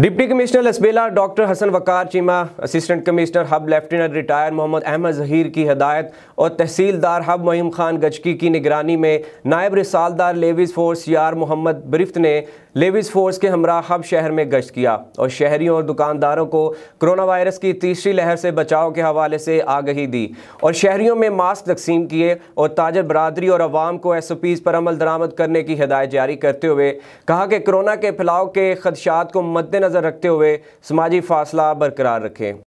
deputy commissioner Lasbela doctor Hasan Waqar Cheema assistant commissioner Hub lieutenant retire Mohammad Ahmad Zaheer की हदायत और तहसीलदार हब मीम खान गजकी की निगरानी में नायब रिसालदार लेविस फोर्स यार मोहम्मद बरिफ्त ने लेविस फोर्स के हमरा हब शहर में गश्त किया और शहरियों और दुकानदारों को कोरोना वायरस की तीसरी लहर से बचाव के हवाले से आगही दी और शहरीों में मास्क तकसीम किए और ताजर बरदरी और आवाम को एस ओ पीज़ पर अमल दरामद करने की हदायत जारी करते हुए कहा कि कोरोना के फैलाव के खदशात को मद्दे मद्देनज़र रखते हुए समाजी फासला बरकरार रखें